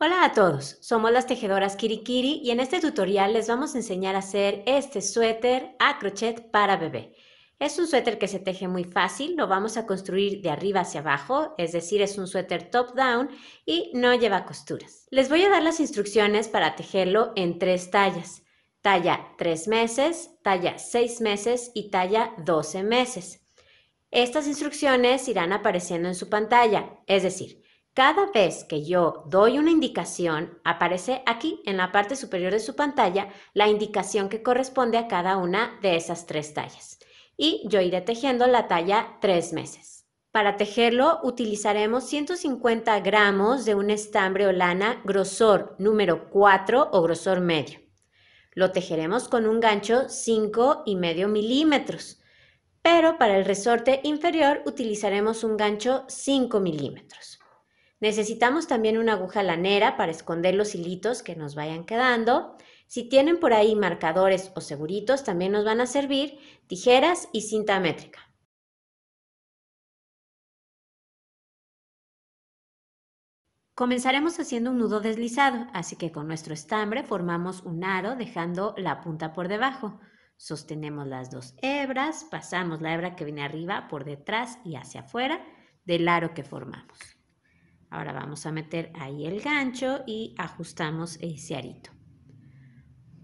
Hola a todos, somos las tejedoras Kirikiri y en este tutorial les vamos a enseñar a hacer este suéter a crochet para bebé. Es un suéter que se teje muy fácil, lo vamos a construir de arriba hacia abajo, es decir, es un suéter top down y no lleva costuras. Les voy a dar las instrucciones para tejerlo en tres tallas. Talla 3 meses, talla 6 meses y talla 12 meses. Estas instrucciones irán apareciendo en su pantalla, es decir, cada vez que yo doy una indicación, aparece aquí en la parte superior de su pantalla la indicación que corresponde a cada una de esas tres tallas. Y yo iré tejiendo la talla tres meses. Para tejerlo utilizaremos 150 gramos de un estambre o lana grosor número 4 o grosor medio. Lo tejeremos con un gancho 5 y medio milímetros, pero para el resorte inferior utilizaremos un gancho 5 milímetros. Necesitamos también una aguja lanera para esconder los hilitos que nos vayan quedando. Si tienen por ahí marcadores o seguritos, también nos van a servir tijeras y cinta métrica. Comenzaremos haciendo un nudo deslizado, así que con nuestro estambre formamos un aro dejando la punta por debajo. Sostenemos las dos hebras, pasamos la hebra que viene arriba por detrás y hacia afuera del aro que formamos. Ahora vamos a meter ahí el gancho y ajustamos ese arito.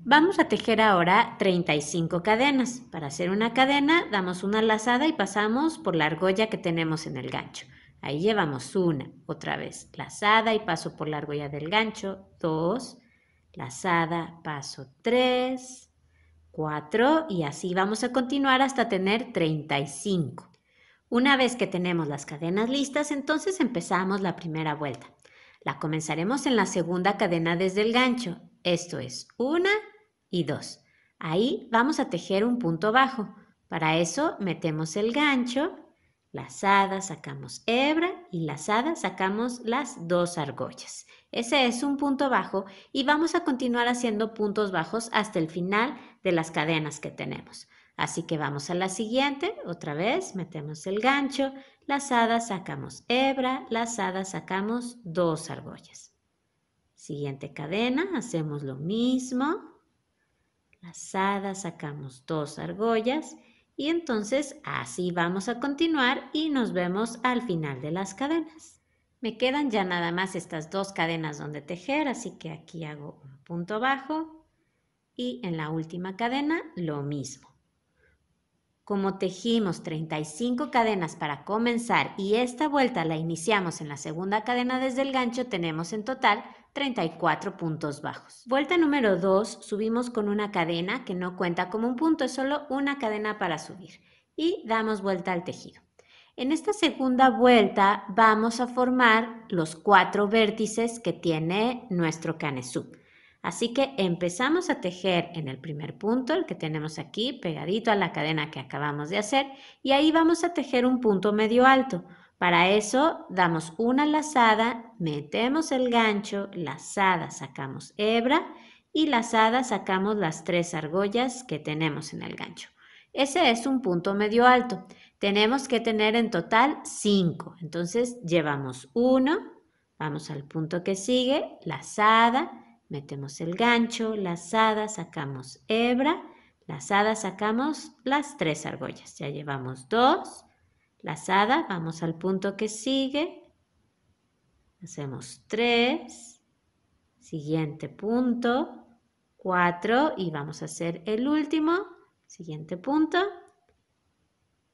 Vamos a tejer ahora 35 cadenas. Para hacer una cadena damos una lazada y pasamos por la argolla que tenemos en el gancho. Ahí llevamos una, otra vez, lazada y paso por la argolla del gancho, dos, lazada, paso tres, cuatro y así vamos a continuar hasta tener 35. Una vez que tenemos las cadenas listas, entonces empezamos la primera vuelta. La comenzaremos en la segunda cadena desde el gancho, esto es una y dos. Ahí vamos a tejer un punto bajo. Para eso metemos el gancho, lazada, sacamos hebra y lazada, sacamos las dos argollas. Ese es un punto bajo y vamos a continuar haciendo puntos bajos hasta el final de las cadenas que tenemos. Así que vamos a la siguiente, otra vez, metemos el gancho, lazada, sacamos hebra, lazada, sacamos dos argollas. Siguiente cadena, hacemos lo mismo, lazada, sacamos dos argollas y entonces así vamos a continuar y nos vemos al final de las cadenas. Me quedan ya nada más estas dos cadenas donde tejer, así que aquí hago un punto bajo y en la última cadena lo mismo. Como tejimos 35 cadenas para comenzar y esta vuelta la iniciamos en la segunda cadena desde el gancho, tenemos en total 34 puntos bajos. Vuelta número 2, subimos con una cadena que no cuenta como un punto, es solo una cadena para subir y damos vuelta al tejido. En esta segunda vuelta vamos a formar los cuatro vértices que tiene nuestro canesú. Así que empezamos a tejer en el primer punto, el que tenemos aquí, pegadito a la cadena que acabamos de hacer, y ahí vamos a tejer un punto medio alto. Para eso damos una lazada, metemos el gancho, lazada, sacamos hebra y lazada sacamos las tres argollas que tenemos en el gancho. Ese es un punto medio alto. Tenemos que tener en total cinco. Entonces llevamos uno, vamos al punto que sigue, lazada, Metemos el gancho, lazada, sacamos hebra, lazada, sacamos las tres argollas. Ya llevamos dos, lazada, vamos al punto que sigue, hacemos tres, siguiente punto, cuatro y vamos a hacer el último, siguiente punto,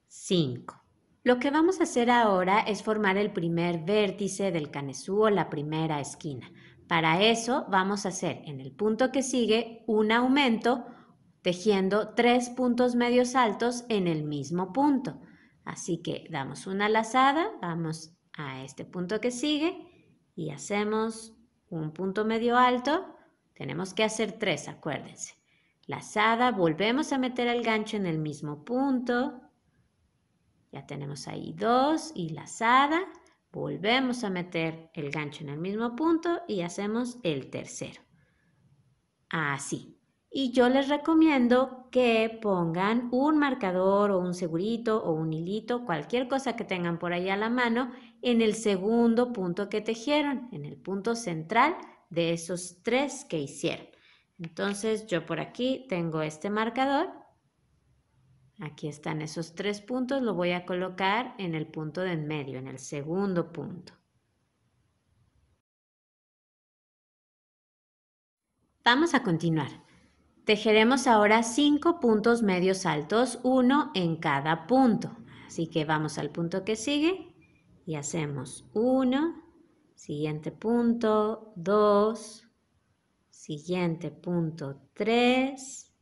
cinco. Lo que vamos a hacer ahora es formar el primer vértice del canesú o la primera esquina. Para eso vamos a hacer en el punto que sigue un aumento tejiendo tres puntos medios altos en el mismo punto. Así que damos una lazada, vamos a este punto que sigue y hacemos un punto medio alto. Tenemos que hacer tres, acuérdense. Lazada, volvemos a meter el gancho en el mismo punto. Ya tenemos ahí dos y lazada Volvemos a meter el gancho en el mismo punto y hacemos el tercero. Así. Y yo les recomiendo que pongan un marcador o un segurito o un hilito, cualquier cosa que tengan por ahí a la mano, en el segundo punto que tejieron, en el punto central de esos tres que hicieron. Entonces yo por aquí tengo este marcador Aquí están esos tres puntos, lo voy a colocar en el punto de en medio, en el segundo punto. Vamos a continuar. Tejeremos ahora cinco puntos medios altos, uno en cada punto. Así que vamos al punto que sigue y hacemos uno, siguiente punto, dos, siguiente punto, tres,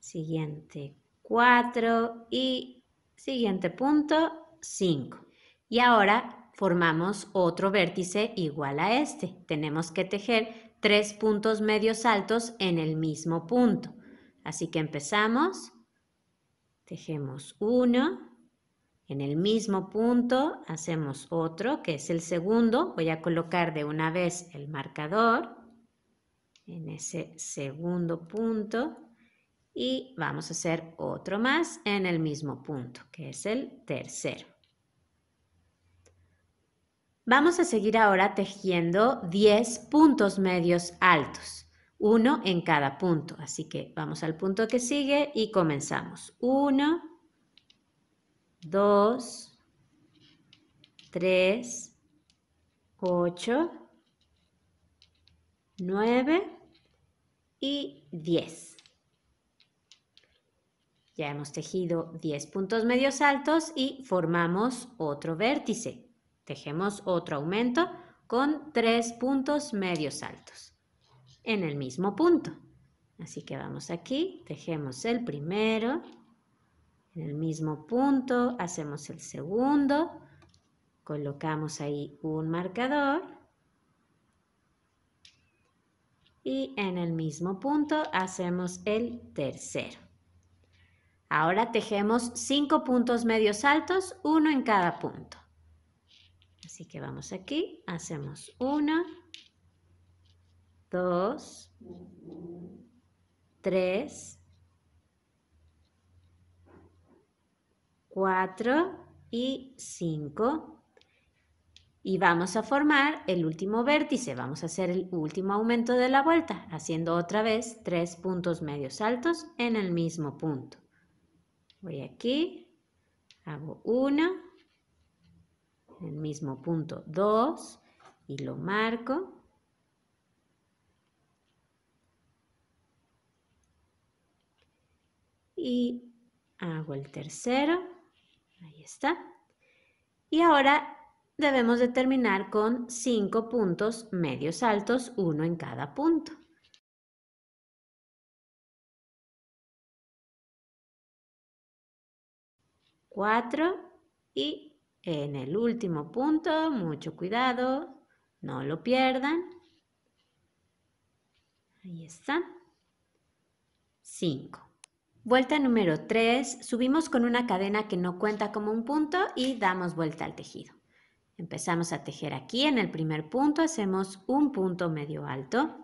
siguiente 4 y siguiente punto, 5. Y ahora formamos otro vértice igual a este. Tenemos que tejer tres puntos medios altos en el mismo punto. Así que empezamos, tejemos uno, en el mismo punto hacemos otro, que es el segundo. Voy a colocar de una vez el marcador en ese segundo punto y vamos a hacer otro más en el mismo punto, que es el tercero. Vamos a seguir ahora tejiendo 10 puntos medios altos, uno en cada punto. Así que vamos al punto que sigue y comenzamos. 1, 2, 3, 8, 9 y 10. Ya hemos tejido 10 puntos medios altos y formamos otro vértice. Tejemos otro aumento con 3 puntos medios altos en el mismo punto. Así que vamos aquí, tejemos el primero, en el mismo punto, hacemos el segundo, colocamos ahí un marcador y en el mismo punto hacemos el tercero. Ahora tejemos cinco puntos medios altos, uno en cada punto. Así que vamos aquí, hacemos uno, dos, tres, cuatro y cinco. Y vamos a formar el último vértice, vamos a hacer el último aumento de la vuelta, haciendo otra vez tres puntos medios altos en el mismo punto. Voy aquí, hago una, en el mismo punto dos y lo marco. Y hago el tercero, ahí está. Y ahora debemos de terminar con cinco puntos medios altos, uno en cada punto. 4 y en el último punto, mucho cuidado, no lo pierdan. Ahí está. 5. Vuelta número 3, subimos con una cadena que no cuenta como un punto y damos vuelta al tejido. Empezamos a tejer aquí en el primer punto, hacemos un punto medio alto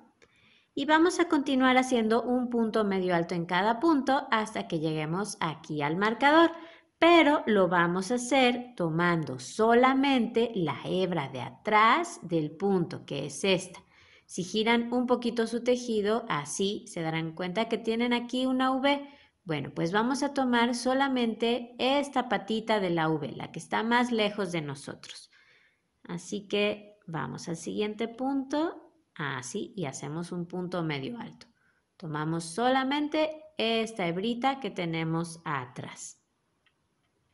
y vamos a continuar haciendo un punto medio alto en cada punto hasta que lleguemos aquí al marcador pero lo vamos a hacer tomando solamente la hebra de atrás del punto, que es esta. Si giran un poquito su tejido, así se darán cuenta que tienen aquí una V. Bueno, pues vamos a tomar solamente esta patita de la V, la que está más lejos de nosotros. Así que vamos al siguiente punto, así, y hacemos un punto medio alto. Tomamos solamente esta hebrita que tenemos atrás.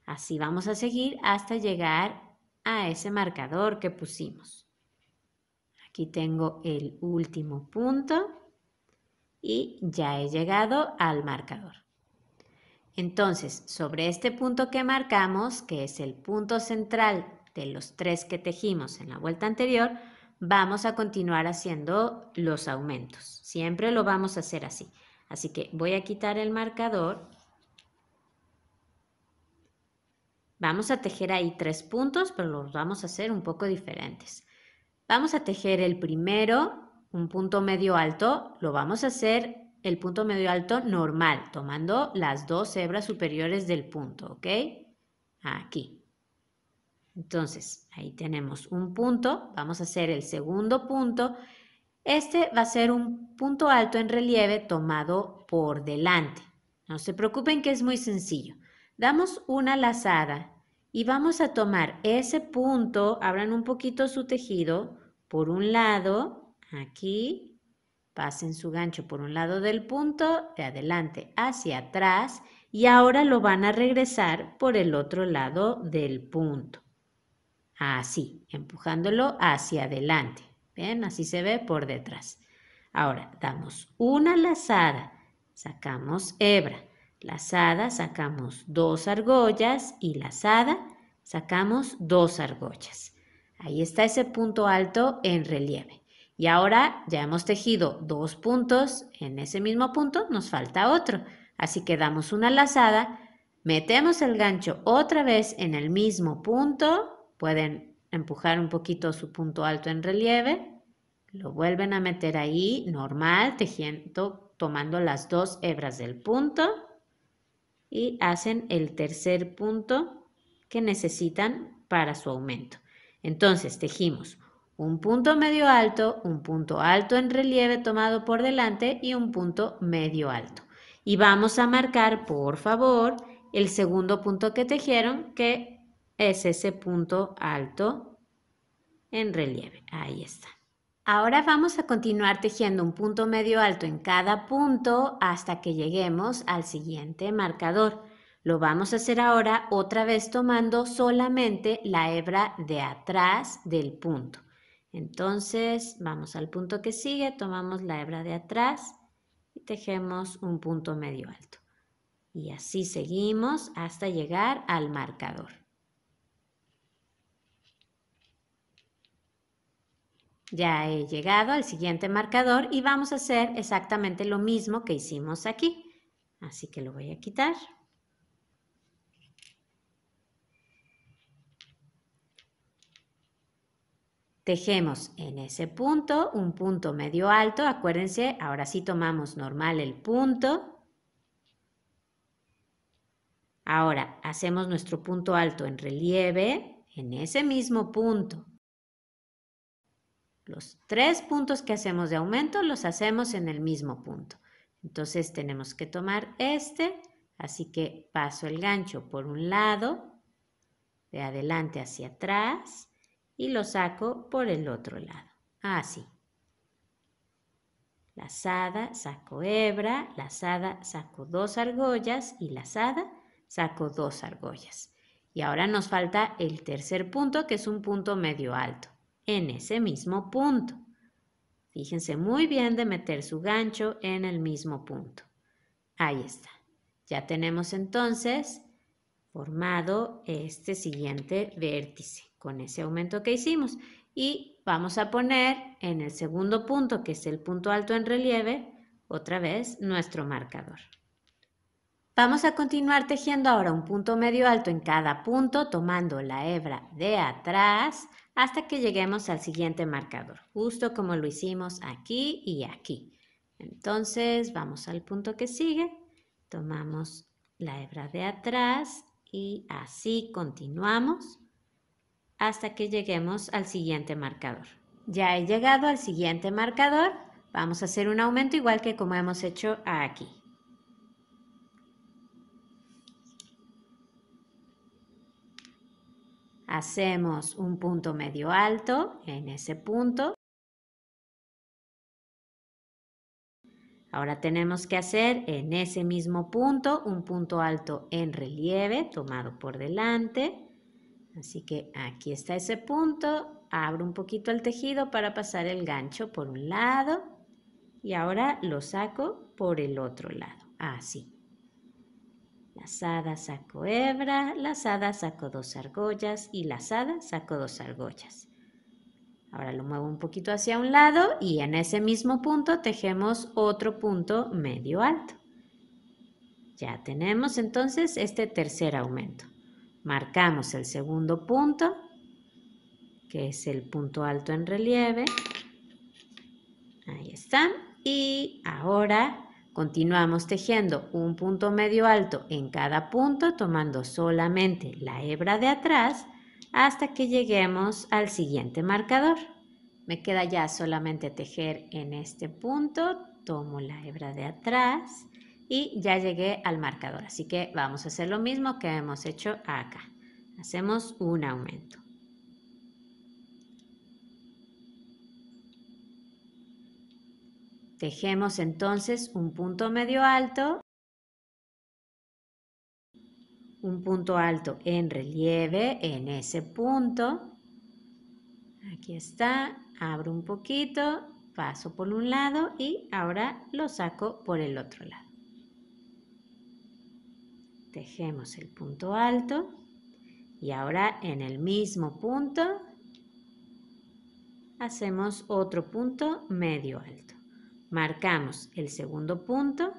Así vamos a seguir hasta llegar a ese marcador que pusimos. Aquí tengo el último punto y ya he llegado al marcador. Entonces, sobre este punto que marcamos, que es el punto central de los tres que tejimos en la vuelta anterior, vamos a continuar haciendo los aumentos. Siempre lo vamos a hacer así. Así que voy a quitar el marcador Vamos a tejer ahí tres puntos, pero los vamos a hacer un poco diferentes. Vamos a tejer el primero, un punto medio alto, lo vamos a hacer el punto medio alto normal, tomando las dos hebras superiores del punto, ¿ok? Aquí. Entonces, ahí tenemos un punto, vamos a hacer el segundo punto. Este va a ser un punto alto en relieve tomado por delante. No se preocupen que es muy sencillo. Damos una lazada y vamos a tomar ese punto, abran un poquito su tejido, por un lado, aquí, pasen su gancho por un lado del punto, de adelante hacia atrás, y ahora lo van a regresar por el otro lado del punto. Así, empujándolo hacia adelante. ¿Ven? Así se ve por detrás. Ahora, damos una lazada, sacamos hebra lazada sacamos dos argollas y lazada sacamos dos argollas. Ahí está ese punto alto en relieve. Y ahora ya hemos tejido dos puntos, en ese mismo punto nos falta otro. Así que damos una lazada, metemos el gancho otra vez en el mismo punto, pueden empujar un poquito su punto alto en relieve, lo vuelven a meter ahí normal, tejiendo, tomando las dos hebras del punto y hacen el tercer punto que necesitan para su aumento. Entonces tejimos un punto medio alto, un punto alto en relieve tomado por delante y un punto medio alto. Y vamos a marcar, por favor, el segundo punto que tejieron, que es ese punto alto en relieve. Ahí está. Ahora vamos a continuar tejiendo un punto medio alto en cada punto hasta que lleguemos al siguiente marcador. Lo vamos a hacer ahora otra vez tomando solamente la hebra de atrás del punto. Entonces vamos al punto que sigue, tomamos la hebra de atrás y tejemos un punto medio alto. Y así seguimos hasta llegar al marcador. Ya he llegado al siguiente marcador y vamos a hacer exactamente lo mismo que hicimos aquí. Así que lo voy a quitar. Tejemos en ese punto un punto medio alto. Acuérdense, ahora sí tomamos normal el punto. Ahora hacemos nuestro punto alto en relieve en ese mismo punto. Los tres puntos que hacemos de aumento los hacemos en el mismo punto. Entonces tenemos que tomar este, así que paso el gancho por un lado, de adelante hacia atrás y lo saco por el otro lado. Así. Lazada, saco hebra, lazada, saco dos argollas y lazada, saco dos argollas. Y ahora nos falta el tercer punto, que es un punto medio alto en ese mismo punto. Fíjense muy bien de meter su gancho en el mismo punto. Ahí está. Ya tenemos entonces formado este siguiente vértice con ese aumento que hicimos. Y vamos a poner en el segundo punto, que es el punto alto en relieve, otra vez nuestro marcador. Vamos a continuar tejiendo ahora un punto medio alto en cada punto, tomando la hebra de atrás hasta que lleguemos al siguiente marcador, justo como lo hicimos aquí y aquí. Entonces vamos al punto que sigue, tomamos la hebra de atrás y así continuamos hasta que lleguemos al siguiente marcador. Ya he llegado al siguiente marcador, vamos a hacer un aumento igual que como hemos hecho aquí. hacemos un punto medio alto en ese punto. Ahora tenemos que hacer en ese mismo punto un punto alto en relieve tomado por delante. Así que aquí está ese punto. Abro un poquito el tejido para pasar el gancho por un lado y ahora lo saco por el otro lado. Así. Las saco hebra, las hadas dos argollas y las hadas dos argollas. Ahora lo muevo un poquito hacia un lado y en ese mismo punto tejemos otro punto medio alto. Ya tenemos entonces este tercer aumento. Marcamos el segundo punto, que es el punto alto en relieve. Ahí están Y ahora Continuamos tejiendo un punto medio alto en cada punto, tomando solamente la hebra de atrás hasta que lleguemos al siguiente marcador. Me queda ya solamente tejer en este punto, tomo la hebra de atrás y ya llegué al marcador. Así que vamos a hacer lo mismo que hemos hecho acá. Hacemos un aumento. Tejemos entonces un punto medio alto, un punto alto en relieve en ese punto. Aquí está, abro un poquito, paso por un lado y ahora lo saco por el otro lado. Tejemos el punto alto y ahora en el mismo punto hacemos otro punto medio alto. Marcamos el segundo punto.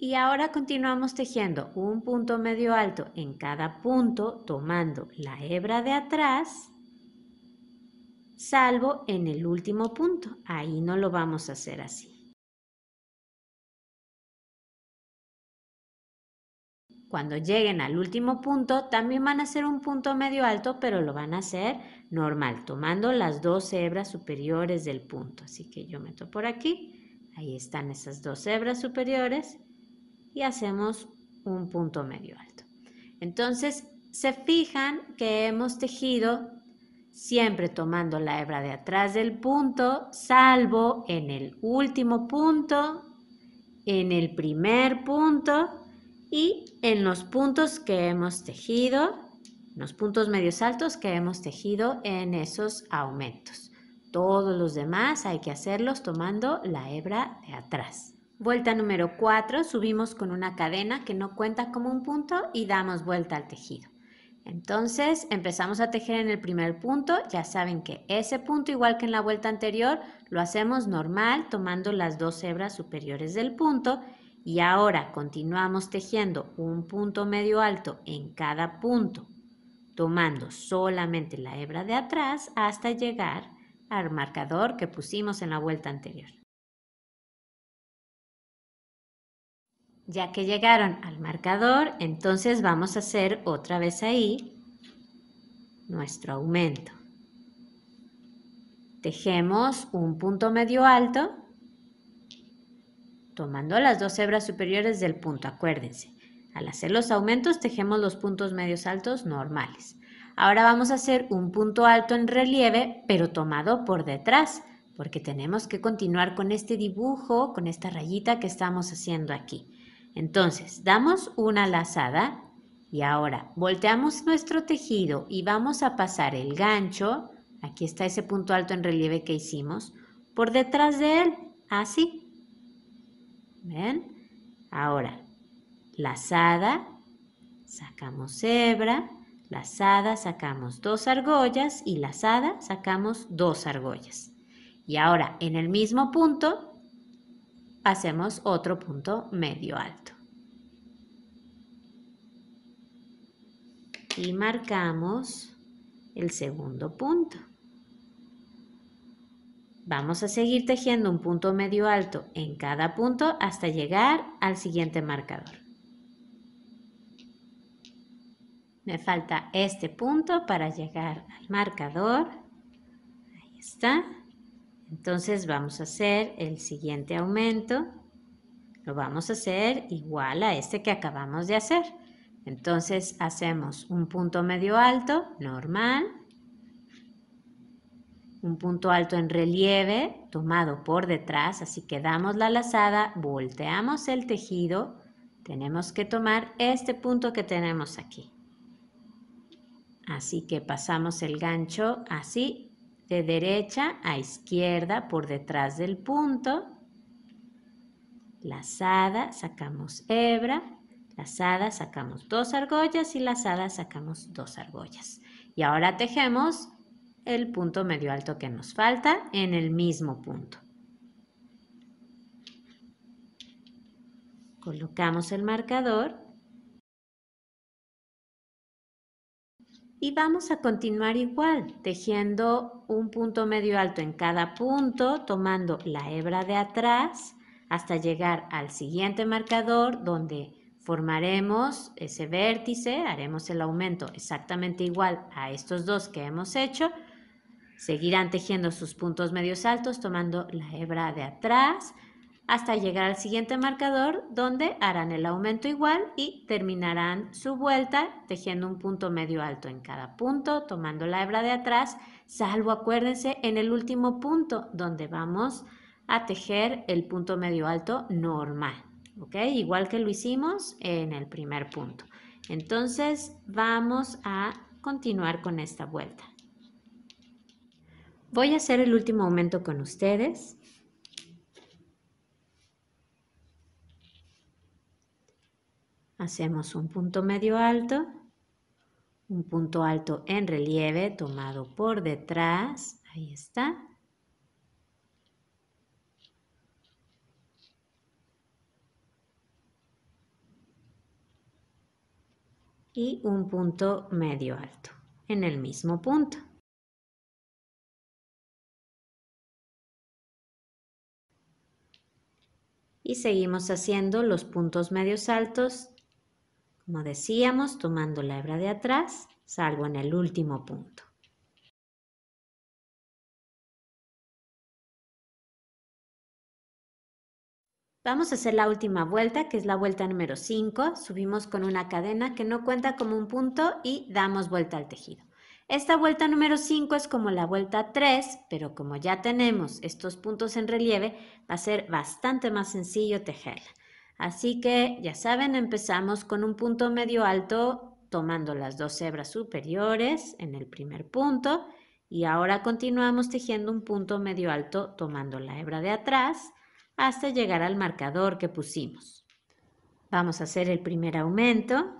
Y ahora continuamos tejiendo un punto medio alto en cada punto, tomando la hebra de atrás, salvo en el último punto. Ahí no lo vamos a hacer así. cuando lleguen al último punto, también van a hacer un punto medio alto, pero lo van a hacer normal, tomando las dos hebras superiores del punto. Así que yo meto por aquí, ahí están esas dos hebras superiores y hacemos un punto medio alto. Entonces, se fijan que hemos tejido siempre tomando la hebra de atrás del punto, salvo en el último punto, en el primer punto y en los puntos que hemos tejido, los puntos medios altos que hemos tejido en esos aumentos. Todos los demás hay que hacerlos tomando la hebra de atrás. Vuelta número 4, subimos con una cadena que no cuenta como un punto y damos vuelta al tejido. Entonces empezamos a tejer en el primer punto, ya saben que ese punto igual que en la vuelta anterior lo hacemos normal tomando las dos hebras superiores del punto y ahora continuamos tejiendo un punto medio alto en cada punto, tomando solamente la hebra de atrás hasta llegar al marcador que pusimos en la vuelta anterior. Ya que llegaron al marcador, entonces vamos a hacer otra vez ahí nuestro aumento. Tejemos un punto medio alto tomando las dos hebras superiores del punto, acuérdense. Al hacer los aumentos tejemos los puntos medios altos normales. Ahora vamos a hacer un punto alto en relieve, pero tomado por detrás, porque tenemos que continuar con este dibujo, con esta rayita que estamos haciendo aquí. Entonces, damos una lazada y ahora volteamos nuestro tejido y vamos a pasar el gancho, aquí está ese punto alto en relieve que hicimos, por detrás de él, así. Ahora, lazada, sacamos hebra, lazada, sacamos dos argollas y lazada, sacamos dos argollas. Y ahora, en el mismo punto, hacemos otro punto medio alto. Y marcamos el segundo punto. Vamos a seguir tejiendo un punto medio alto en cada punto hasta llegar al siguiente marcador. Me falta este punto para llegar al marcador. Ahí está. Entonces vamos a hacer el siguiente aumento. Lo vamos a hacer igual a este que acabamos de hacer. Entonces hacemos un punto medio alto, normal, un punto alto en relieve tomado por detrás, así que damos la lazada, volteamos el tejido, tenemos que tomar este punto que tenemos aquí. Así que pasamos el gancho así, de derecha a izquierda por detrás del punto, lazada, sacamos hebra, lazada, sacamos dos argollas y lazada, sacamos dos argollas. Y ahora tejemos el punto medio alto que nos falta en el mismo punto. Colocamos el marcador y vamos a continuar igual, tejiendo un punto medio alto en cada punto, tomando la hebra de atrás hasta llegar al siguiente marcador donde formaremos ese vértice, haremos el aumento exactamente igual a estos dos que hemos hecho Seguirán tejiendo sus puntos medios altos tomando la hebra de atrás hasta llegar al siguiente marcador donde harán el aumento igual y terminarán su vuelta tejiendo un punto medio alto en cada punto tomando la hebra de atrás, salvo acuérdense en el último punto donde vamos a tejer el punto medio alto normal, ¿ok? Igual que lo hicimos en el primer punto. Entonces vamos a continuar con esta vuelta. Voy a hacer el último aumento con ustedes. Hacemos un punto medio alto, un punto alto en relieve tomado por detrás, ahí está. Y un punto medio alto en el mismo punto. y seguimos haciendo los puntos medios altos, como decíamos, tomando la hebra de atrás, salvo en el último punto. Vamos a hacer la última vuelta, que es la vuelta número 5. Subimos con una cadena que no cuenta como un punto y damos vuelta al tejido. Esta vuelta número 5 es como la vuelta 3, pero como ya tenemos estos puntos en relieve, va a ser bastante más sencillo tejerla. Así que ya saben, empezamos con un punto medio alto tomando las dos hebras superiores en el primer punto y ahora continuamos tejiendo un punto medio alto tomando la hebra de atrás hasta llegar al marcador que pusimos. Vamos a hacer el primer aumento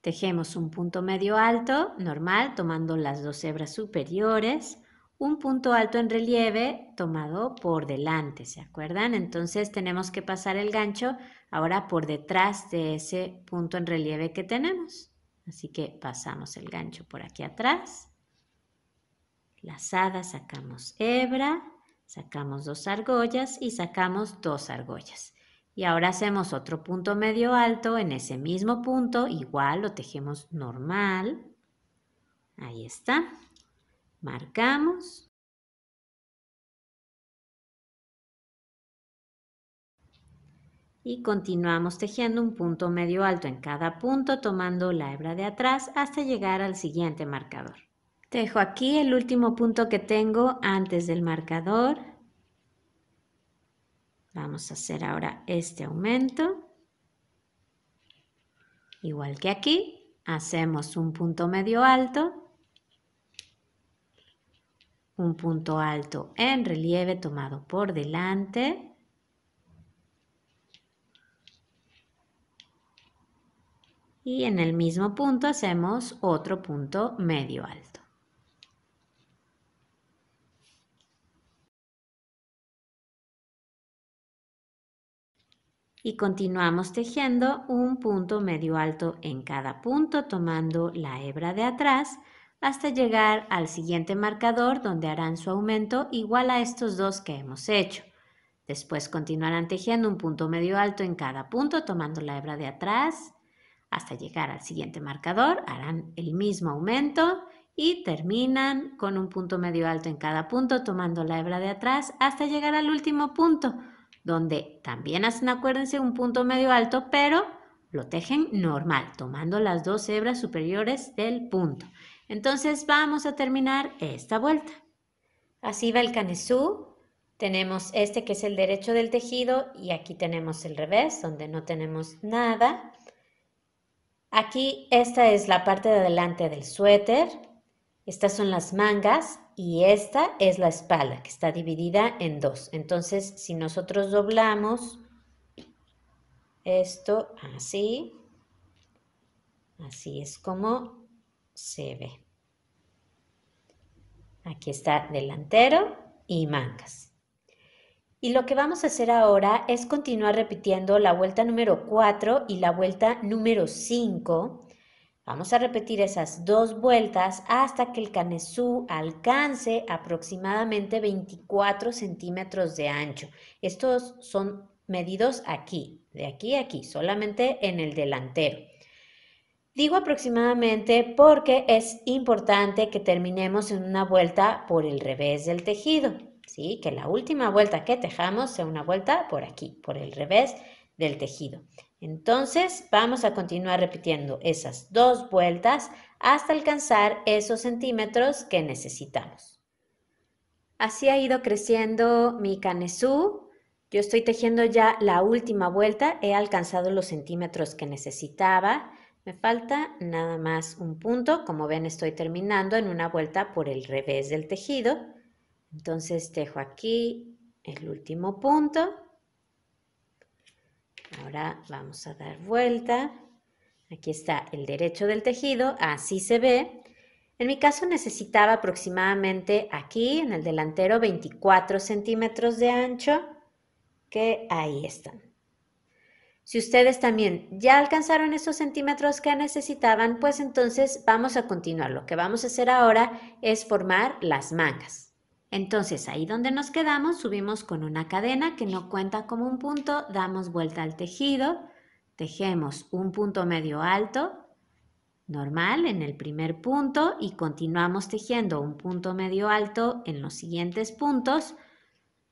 Tejemos un punto medio alto, normal, tomando las dos hebras superiores, un punto alto en relieve tomado por delante, ¿se acuerdan? Entonces tenemos que pasar el gancho ahora por detrás de ese punto en relieve que tenemos. Así que pasamos el gancho por aquí atrás. Lazada, sacamos hebra, sacamos dos argollas y sacamos dos argollas y ahora hacemos otro punto medio alto en ese mismo punto, igual lo tejemos normal. Ahí está. Marcamos. Y continuamos tejiendo un punto medio alto en cada punto, tomando la hebra de atrás hasta llegar al siguiente marcador. Tejo aquí el último punto que tengo antes del marcador Vamos a hacer ahora este aumento. Igual que aquí, hacemos un punto medio alto, un punto alto en relieve tomado por delante, y en el mismo punto hacemos otro punto medio alto. y continuamos tejiendo un punto medio alto en cada punto tomando la hebra de atrás hasta llegar al siguiente marcador donde harán su aumento igual a estos dos que hemos hecho. Después continuarán tejiendo un punto medio alto en cada punto tomando la hebra de atrás hasta llegar al siguiente marcador, harán el mismo aumento y terminan con un punto medio alto en cada punto tomando la hebra de atrás hasta llegar al último punto donde también hacen, acuérdense, un punto medio alto, pero lo tejen normal, tomando las dos hebras superiores del punto. Entonces vamos a terminar esta vuelta. Así va el canesú. Tenemos este que es el derecho del tejido y aquí tenemos el revés, donde no tenemos nada. Aquí esta es la parte de adelante del suéter. Estas son las mangas y esta es la espalda que está dividida en dos. Entonces, si nosotros doblamos esto así, así es como se ve. Aquí está delantero y mangas. Y lo que vamos a hacer ahora es continuar repitiendo la vuelta número 4 y la vuelta número 5 Vamos a repetir esas dos vueltas hasta que el canesú alcance aproximadamente 24 centímetros de ancho. Estos son medidos aquí, de aquí a aquí, solamente en el delantero. Digo aproximadamente porque es importante que terminemos en una vuelta por el revés del tejido, ¿sí? Que la última vuelta que tejamos sea una vuelta por aquí, por el revés del tejido. Entonces vamos a continuar repitiendo esas dos vueltas hasta alcanzar esos centímetros que necesitamos. Así ha ido creciendo mi canesú. Yo estoy tejiendo ya la última vuelta. He alcanzado los centímetros que necesitaba. Me falta nada más un punto. Como ven, estoy terminando en una vuelta por el revés del tejido. Entonces tejo aquí el último punto Ahora vamos a dar vuelta. Aquí está el derecho del tejido, así se ve. En mi caso necesitaba aproximadamente aquí, en el delantero, 24 centímetros de ancho, que ahí están. Si ustedes también ya alcanzaron esos centímetros que necesitaban, pues entonces vamos a continuar. Lo que vamos a hacer ahora es formar las mangas. Entonces, ahí donde nos quedamos, subimos con una cadena que no cuenta como un punto, damos vuelta al tejido, tejemos un punto medio alto, normal en el primer punto y continuamos tejiendo un punto medio alto en los siguientes puntos,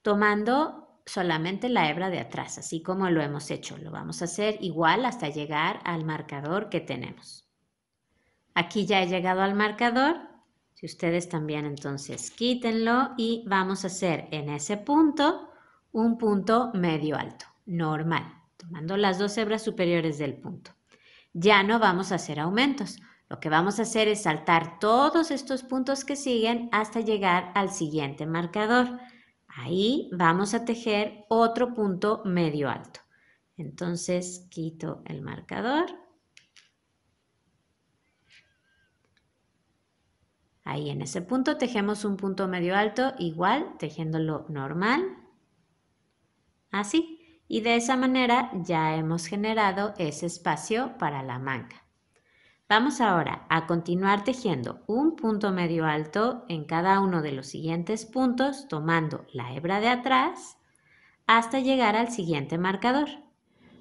tomando solamente la hebra de atrás, así como lo hemos hecho. Lo vamos a hacer igual hasta llegar al marcador que tenemos. Aquí ya he llegado al marcador, si ustedes también, entonces quítenlo y vamos a hacer en ese punto un punto medio alto, normal, tomando las dos hebras superiores del punto. Ya no vamos a hacer aumentos. Lo que vamos a hacer es saltar todos estos puntos que siguen hasta llegar al siguiente marcador. Ahí vamos a tejer otro punto medio alto. Entonces quito el marcador Ahí en ese punto tejemos un punto medio alto, igual, tejiéndolo normal. Así. Y de esa manera ya hemos generado ese espacio para la manga. Vamos ahora a continuar tejiendo un punto medio alto en cada uno de los siguientes puntos, tomando la hebra de atrás hasta llegar al siguiente marcador.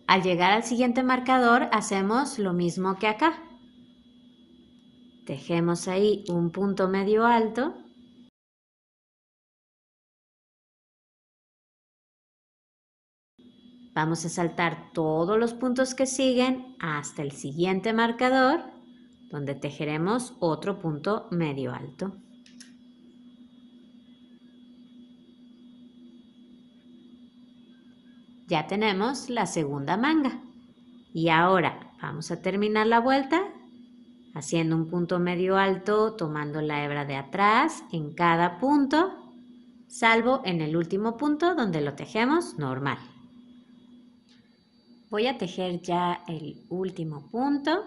Al llegar al siguiente marcador hacemos lo mismo que acá. Tejemos ahí un punto medio alto. Vamos a saltar todos los puntos que siguen hasta el siguiente marcador, donde tejeremos otro punto medio alto. Ya tenemos la segunda manga. Y ahora vamos a terminar la vuelta haciendo un punto medio alto, tomando la hebra de atrás en cada punto, salvo en el último punto donde lo tejemos normal. Voy a tejer ya el último punto.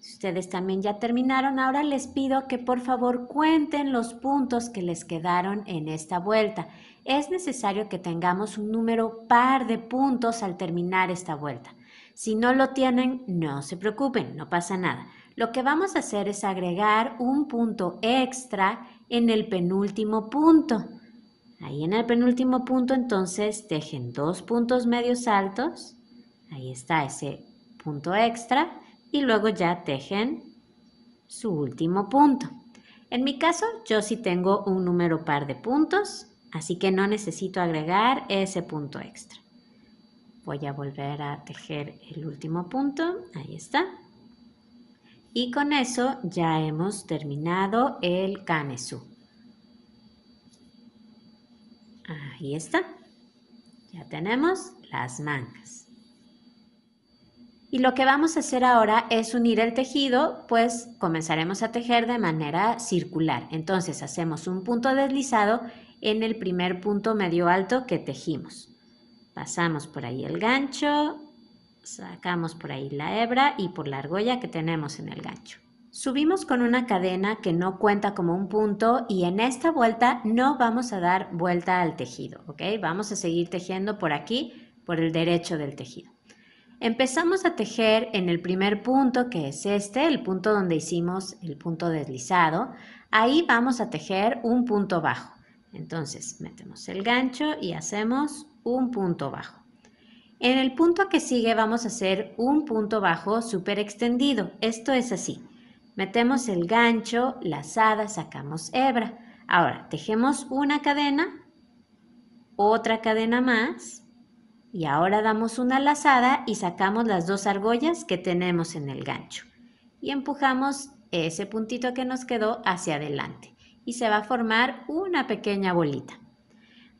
Si ustedes también ya terminaron, ahora les pido que por favor cuenten los puntos que les quedaron en esta vuelta. Es necesario que tengamos un número par de puntos al terminar esta vuelta. Si no lo tienen, no se preocupen, no pasa nada. Lo que vamos a hacer es agregar un punto extra en el penúltimo punto. Ahí en el penúltimo punto entonces tejen dos puntos medios altos. Ahí está ese punto extra. Y luego ya tejen su último punto. En mi caso yo sí tengo un número par de puntos, así que no necesito agregar ese punto extra voy a volver a tejer el último punto, ahí está. Y con eso ya hemos terminado el canesú. Ahí está. Ya tenemos las mangas. Y lo que vamos a hacer ahora es unir el tejido, pues comenzaremos a tejer de manera circular. Entonces hacemos un punto deslizado en el primer punto medio alto que tejimos. Pasamos por ahí el gancho, sacamos por ahí la hebra y por la argolla que tenemos en el gancho. Subimos con una cadena que no cuenta como un punto y en esta vuelta no vamos a dar vuelta al tejido, Vamos a seguir tejiendo por aquí, por el derecho del tejido. Empezamos a tejer en el primer punto, que es este, el punto donde hicimos el punto deslizado. Ahí vamos a tejer un punto bajo. Entonces metemos el gancho y hacemos un punto bajo. En el punto que sigue vamos a hacer un punto bajo súper extendido. Esto es así. Metemos el gancho, lazada, sacamos hebra. Ahora, tejemos una cadena, otra cadena más, y ahora damos una lazada y sacamos las dos argollas que tenemos en el gancho. Y empujamos ese puntito que nos quedó hacia adelante. Y se va a formar una pequeña bolita.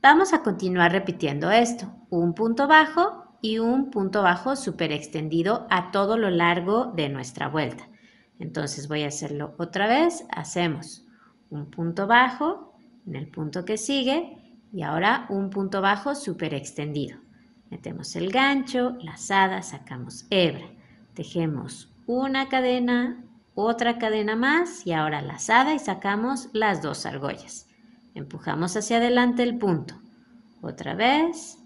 Vamos a continuar repitiendo esto. Un punto bajo y un punto bajo súper extendido a todo lo largo de nuestra vuelta. Entonces voy a hacerlo otra vez. Hacemos un punto bajo en el punto que sigue y ahora un punto bajo súper extendido. Metemos el gancho, lazada, sacamos hebra. Tejemos una cadena, otra cadena más y ahora lazada y sacamos las dos argollas. Empujamos hacia adelante el punto. Otra vez,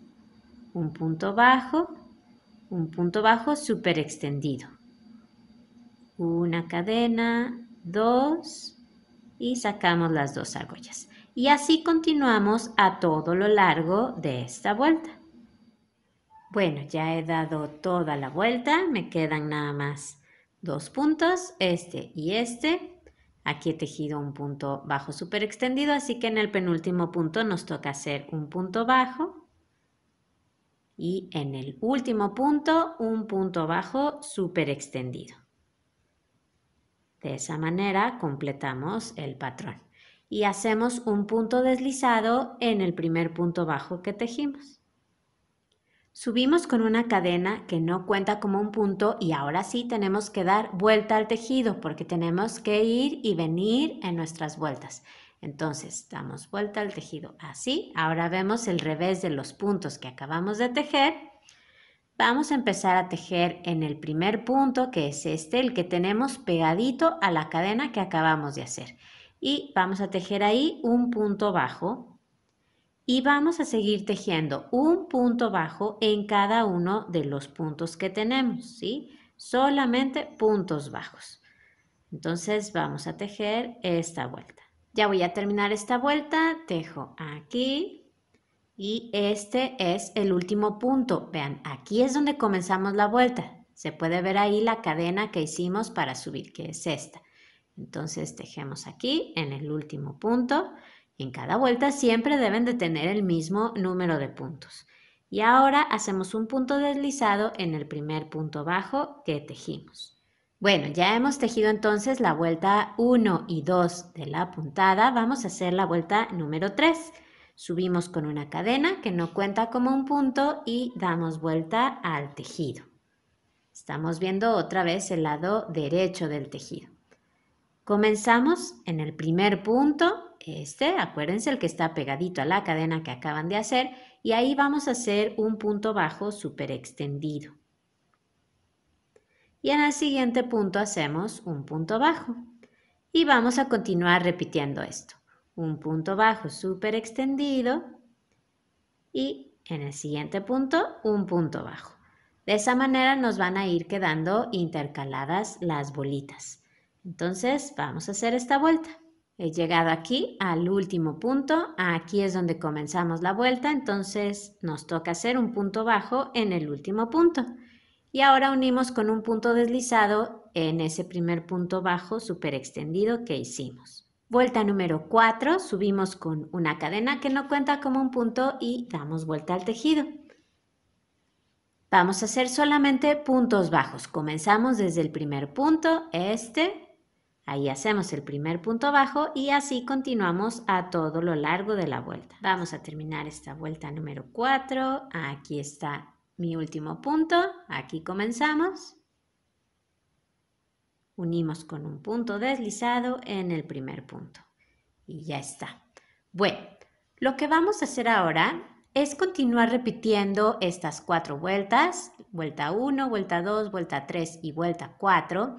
un punto bajo, un punto bajo super extendido. Una cadena, dos y sacamos las dos argollas. Y así continuamos a todo lo largo de esta vuelta. Bueno, ya he dado toda la vuelta, me quedan nada más dos puntos, este y este. Aquí he tejido un punto bajo super extendido, así que en el penúltimo punto nos toca hacer un punto bajo. Y en el último punto, un punto bajo super extendido. De esa manera completamos el patrón. Y hacemos un punto deslizado en el primer punto bajo que tejimos. Subimos con una cadena que no cuenta como un punto y ahora sí tenemos que dar vuelta al tejido porque tenemos que ir y venir en nuestras vueltas. Entonces damos vuelta al tejido así. Ahora vemos el revés de los puntos que acabamos de tejer. Vamos a empezar a tejer en el primer punto que es este, el que tenemos pegadito a la cadena que acabamos de hacer. Y vamos a tejer ahí un punto bajo y vamos a seguir tejiendo un punto bajo en cada uno de los puntos que tenemos, Solamente puntos bajos. Entonces vamos a tejer esta vuelta. Ya voy a terminar esta vuelta, tejo aquí y este es el último punto. Vean, aquí es donde comenzamos la vuelta. Se puede ver ahí la cadena que hicimos para subir, que es esta. Entonces tejemos aquí en el último punto en cada vuelta siempre deben de tener el mismo número de puntos. Y ahora hacemos un punto deslizado en el primer punto bajo que tejimos. Bueno, ya hemos tejido entonces la vuelta 1 y 2 de la puntada. Vamos a hacer la vuelta número 3. Subimos con una cadena que no cuenta como un punto y damos vuelta al tejido. Estamos viendo otra vez el lado derecho del tejido. Comenzamos en el primer punto, este, acuérdense el que está pegadito a la cadena que acaban de hacer y ahí vamos a hacer un punto bajo super extendido. Y en el siguiente punto hacemos un punto bajo y vamos a continuar repitiendo esto. Un punto bajo super extendido y en el siguiente punto un punto bajo. De esa manera nos van a ir quedando intercaladas las bolitas. Entonces vamos a hacer esta vuelta. He llegado aquí al último punto, aquí es donde comenzamos la vuelta, entonces nos toca hacer un punto bajo en el último punto. Y ahora unimos con un punto deslizado en ese primer punto bajo super extendido que hicimos. Vuelta número 4, subimos con una cadena que no cuenta como un punto y damos vuelta al tejido. Vamos a hacer solamente puntos bajos. Comenzamos desde el primer punto, este, Ahí hacemos el primer punto bajo y así continuamos a todo lo largo de la vuelta. Vamos a terminar esta vuelta número 4. Aquí está mi último punto. Aquí comenzamos. Unimos con un punto deslizado en el primer punto. Y ya está. Bueno, lo que vamos a hacer ahora es continuar repitiendo estas cuatro vueltas, vuelta 1, vuelta 2, vuelta 3 y vuelta 4,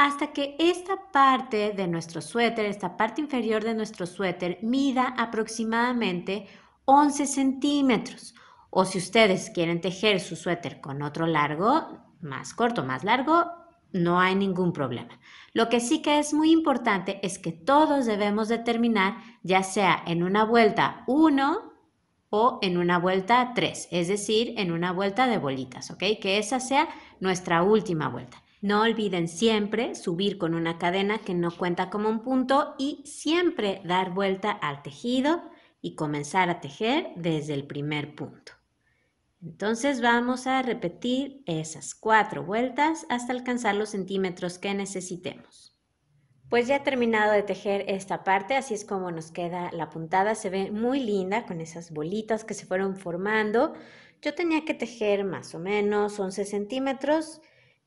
hasta que esta parte de nuestro suéter, esta parte inferior de nuestro suéter, mida aproximadamente 11 centímetros. O si ustedes quieren tejer su suéter con otro largo, más corto, más largo, no hay ningún problema. Lo que sí que es muy importante es que todos debemos determinar, ya sea en una vuelta 1 o en una vuelta 3, es decir, en una vuelta de bolitas, ¿ok? Que esa sea nuestra última vuelta. No olviden siempre subir con una cadena que no cuenta como un punto y siempre dar vuelta al tejido y comenzar a tejer desde el primer punto. Entonces vamos a repetir esas cuatro vueltas hasta alcanzar los centímetros que necesitemos. Pues ya he terminado de tejer esta parte, así es como nos queda la puntada. Se ve muy linda con esas bolitas que se fueron formando. Yo tenía que tejer más o menos 11 centímetros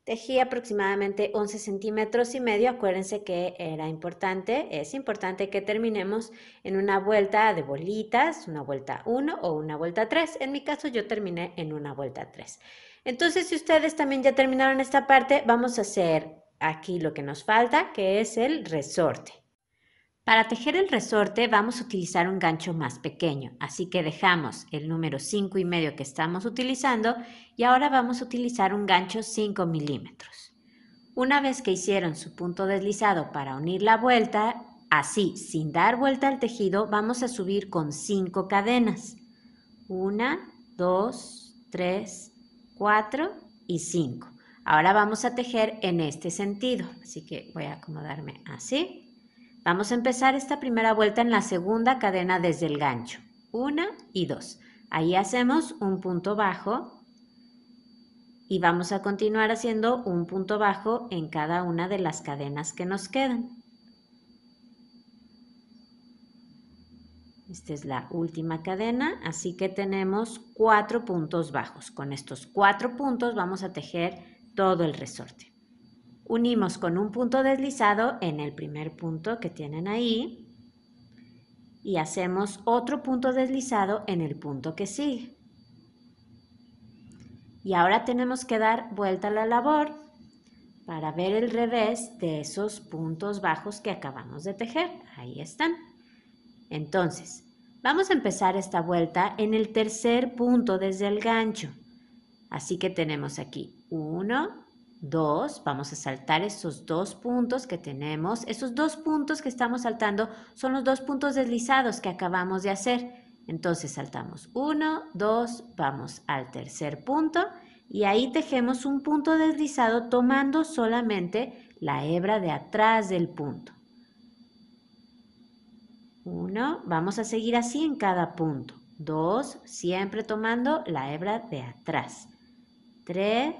Tejí aproximadamente 11 centímetros y medio. Acuérdense que era importante, es importante que terminemos en una vuelta de bolitas, una vuelta 1 o una vuelta 3. En mi caso yo terminé en una vuelta 3. Entonces, si ustedes también ya terminaron esta parte, vamos a hacer aquí lo que nos falta, que es el resorte. Para tejer el resorte vamos a utilizar un gancho más pequeño, así que dejamos el número 5 y medio que estamos utilizando y ahora vamos a utilizar un gancho 5 milímetros. Una vez que hicieron su punto deslizado para unir la vuelta, así, sin dar vuelta al tejido, vamos a subir con 5 cadenas. 1, 2, 3, 4 y 5. Ahora vamos a tejer en este sentido, así que voy a acomodarme así. Vamos a empezar esta primera vuelta en la segunda cadena desde el gancho, 1 y 2. Ahí hacemos un punto bajo, y vamos a continuar haciendo un punto bajo en cada una de las cadenas que nos quedan. Esta es la última cadena, así que tenemos cuatro puntos bajos. Con estos cuatro puntos vamos a tejer todo el resorte. Unimos con un punto deslizado en el primer punto que tienen ahí y hacemos otro punto deslizado en el punto que sigue. Y ahora tenemos que dar vuelta a la labor para ver el revés de esos puntos bajos que acabamos de tejer. Ahí están. Entonces, vamos a empezar esta vuelta en el tercer punto desde el gancho. Así que tenemos aquí uno, dos, vamos a saltar esos dos puntos que tenemos. Esos dos puntos que estamos saltando son los dos puntos deslizados que acabamos de hacer. Entonces saltamos 1, 2, vamos al tercer punto y ahí tejemos un punto deslizado tomando solamente la hebra de atrás del punto. 1, vamos a seguir así en cada punto. 2, siempre tomando la hebra de atrás. 3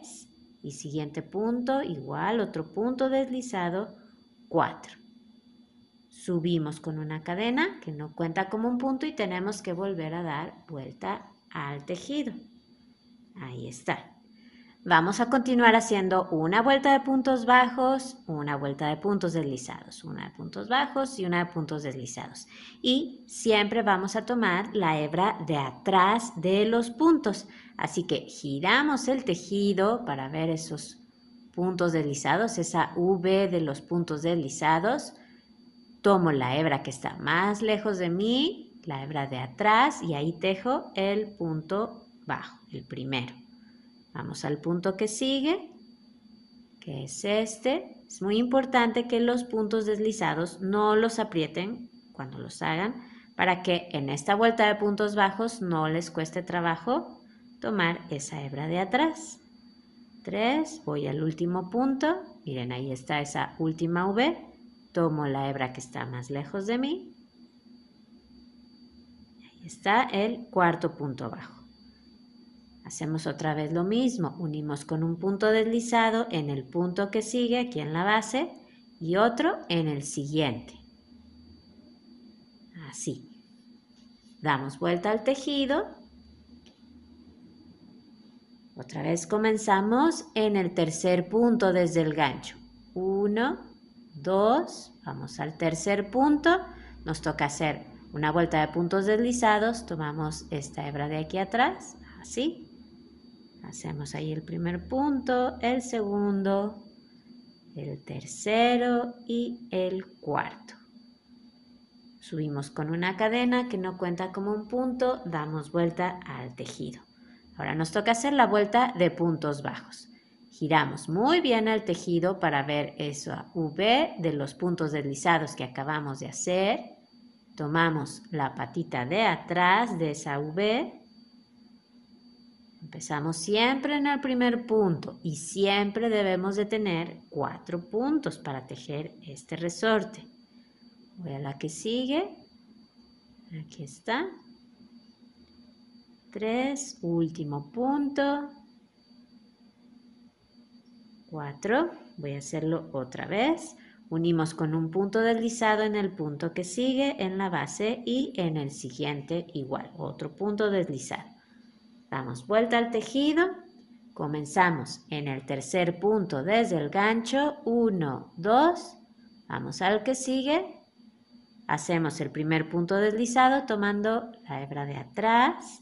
y siguiente punto, igual otro punto deslizado, 4 subimos con una cadena que no cuenta como un punto y tenemos que volver a dar vuelta al tejido. Ahí está. Vamos a continuar haciendo una vuelta de puntos bajos, una vuelta de puntos deslizados, una de puntos bajos y una de puntos deslizados. Y siempre vamos a tomar la hebra de atrás de los puntos. Así que giramos el tejido para ver esos puntos deslizados, esa V de los puntos deslizados tomo la hebra que está más lejos de mí, la hebra de atrás, y ahí tejo el punto bajo, el primero. Vamos al punto que sigue, que es este. Es muy importante que los puntos deslizados no los aprieten cuando los hagan, para que en esta vuelta de puntos bajos no les cueste trabajo tomar esa hebra de atrás. 3, voy al último punto, miren ahí está esa última V, Tomo la hebra que está más lejos de mí. Ahí está el cuarto punto bajo. Hacemos otra vez lo mismo. Unimos con un punto deslizado en el punto que sigue aquí en la base y otro en el siguiente. Así. Damos vuelta al tejido. Otra vez comenzamos en el tercer punto desde el gancho. Uno, 2, vamos al tercer punto, nos toca hacer una vuelta de puntos deslizados, tomamos esta hebra de aquí atrás, así, hacemos ahí el primer punto, el segundo, el tercero y el cuarto. Subimos con una cadena que no cuenta como un punto, damos vuelta al tejido. Ahora nos toca hacer la vuelta de puntos bajos. Giramos muy bien al tejido para ver esa V de los puntos deslizados que acabamos de hacer. Tomamos la patita de atrás de esa V. Empezamos siempre en el primer punto y siempre debemos de tener cuatro puntos para tejer este resorte. Voy a la que sigue. Aquí está. Tres, último punto 4, voy a hacerlo otra vez. Unimos con un punto deslizado en el punto que sigue, en la base y en el siguiente igual, otro punto deslizado. Damos vuelta al tejido, comenzamos en el tercer punto desde el gancho, 1, 2, vamos al que sigue, hacemos el primer punto deslizado tomando la hebra de atrás,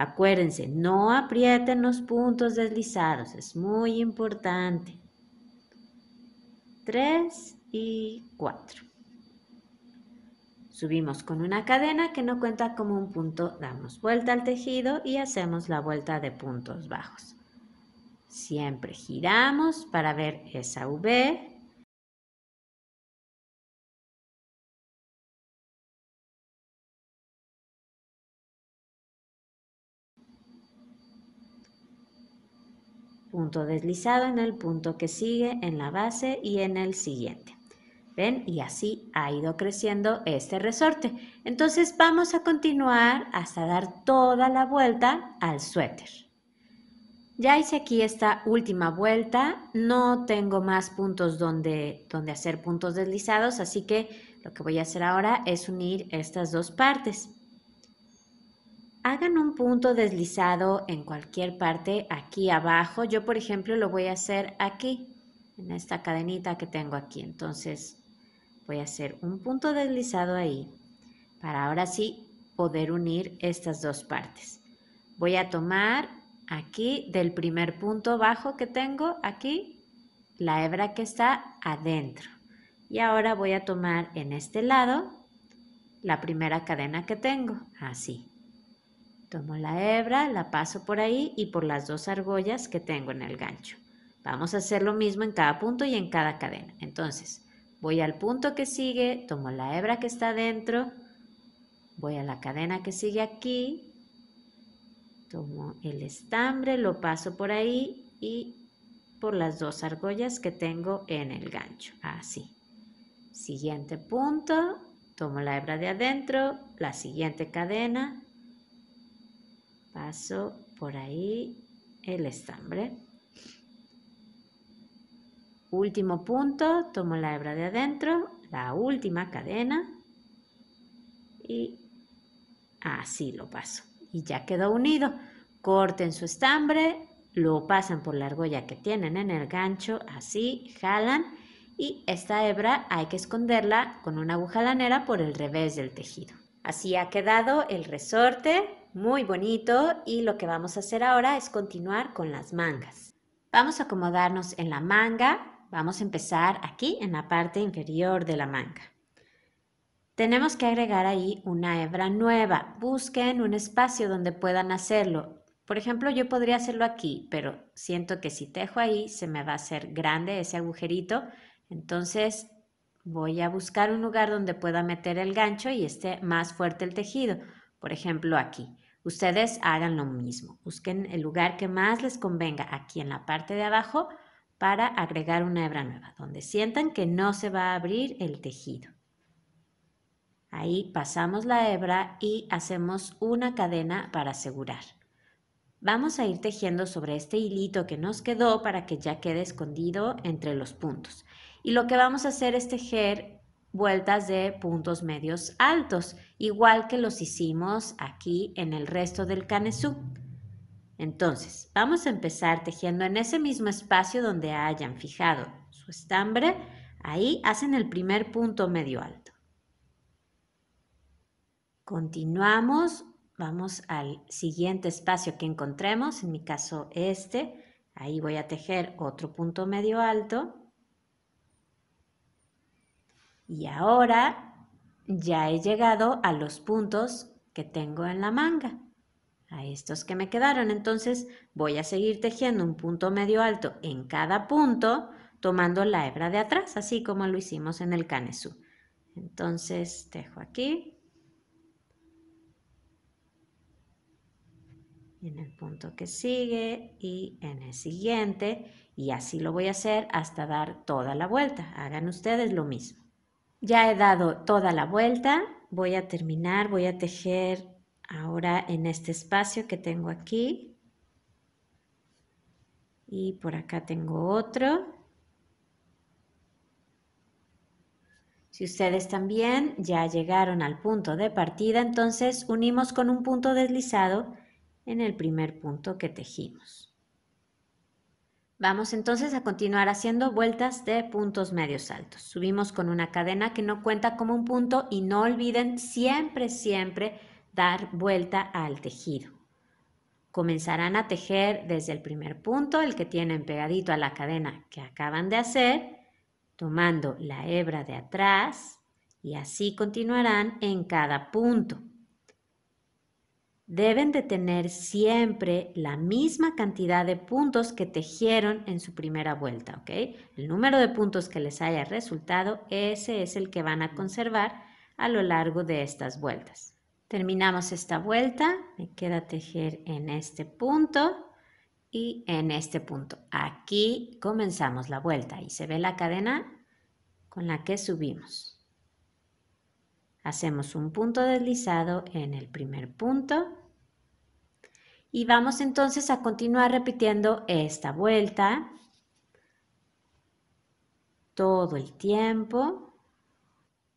Acuérdense, no aprieten los puntos deslizados, es muy importante. 3 y 4. Subimos con una cadena que no cuenta como un punto, damos vuelta al tejido y hacemos la vuelta de puntos bajos. Siempre giramos para ver esa V punto deslizado en el punto que sigue, en la base y en el siguiente. ¿Ven? Y así ha ido creciendo este resorte. Entonces vamos a continuar hasta dar toda la vuelta al suéter. Ya hice aquí esta última vuelta, no tengo más puntos donde, donde hacer puntos deslizados, así que lo que voy a hacer ahora es unir estas dos partes hagan un punto deslizado en cualquier parte aquí abajo. Yo, por ejemplo, lo voy a hacer aquí, en esta cadenita que tengo aquí. Entonces, voy a hacer un punto deslizado ahí para ahora sí poder unir estas dos partes. Voy a tomar aquí del primer punto bajo que tengo aquí la hebra que está adentro. Y ahora voy a tomar en este lado la primera cadena que tengo, así. Tomo la hebra, la paso por ahí y por las dos argollas que tengo en el gancho. Vamos a hacer lo mismo en cada punto y en cada cadena. Entonces, voy al punto que sigue, tomo la hebra que está adentro, voy a la cadena que sigue aquí, tomo el estambre, lo paso por ahí y por las dos argollas que tengo en el gancho. Así. Siguiente punto, tomo la hebra de adentro, la siguiente cadena, Paso por ahí el estambre. Último punto, tomo la hebra de adentro, la última cadena y así lo paso. Y ya quedó unido. Corten su estambre, lo pasan por la argolla que tienen en el gancho, así, jalan y esta hebra hay que esconderla con una aguja lanera por el revés del tejido. Así ha quedado el resorte muy bonito y lo que vamos a hacer ahora es continuar con las mangas. Vamos a acomodarnos en la manga, vamos a empezar aquí en la parte inferior de la manga. Tenemos que agregar ahí una hebra nueva, busquen un espacio donde puedan hacerlo. Por ejemplo, yo podría hacerlo aquí, pero siento que si tejo ahí se me va a hacer grande ese agujerito, entonces voy a buscar un lugar donde pueda meter el gancho y esté más fuerte el tejido, por ejemplo aquí. Ustedes hagan lo mismo. Busquen el lugar que más les convenga aquí en la parte de abajo para agregar una hebra nueva, donde sientan que no se va a abrir el tejido. Ahí pasamos la hebra y hacemos una cadena para asegurar. Vamos a ir tejiendo sobre este hilito que nos quedó para que ya quede escondido entre los puntos. Y lo que vamos a hacer es tejer vueltas de puntos medios altos, igual que los hicimos aquí en el resto del canesú. Entonces, vamos a empezar tejiendo en ese mismo espacio donde hayan fijado su estambre, ahí hacen el primer punto medio alto. Continuamos, vamos al siguiente espacio que encontremos, en mi caso este, ahí voy a tejer otro punto medio alto. Y ahora ya he llegado a los puntos que tengo en la manga, a estos que me quedaron. Entonces voy a seguir tejiendo un punto medio alto en cada punto, tomando la hebra de atrás, así como lo hicimos en el canesú. Entonces dejo aquí. En el punto que sigue y en el siguiente. Y así lo voy a hacer hasta dar toda la vuelta. Hagan ustedes lo mismo. Ya he dado toda la vuelta, voy a terminar, voy a tejer ahora en este espacio que tengo aquí. Y por acá tengo otro. Si ustedes también ya llegaron al punto de partida, entonces unimos con un punto deslizado en el primer punto que tejimos. Vamos entonces a continuar haciendo vueltas de puntos medios altos. Subimos con una cadena que no cuenta como un punto y no olviden siempre, siempre dar vuelta al tejido. Comenzarán a tejer desde el primer punto, el que tienen pegadito a la cadena que acaban de hacer, tomando la hebra de atrás y así continuarán en cada punto deben de tener siempre la misma cantidad de puntos que tejieron en su primera vuelta, El número de puntos que les haya resultado, ese es el que van a conservar a lo largo de estas vueltas. Terminamos esta vuelta, me queda tejer en este punto y en este punto. Aquí comenzamos la vuelta y se ve la cadena con la que subimos. Hacemos un punto deslizado en el primer punto y vamos entonces a continuar repitiendo esta vuelta todo el tiempo.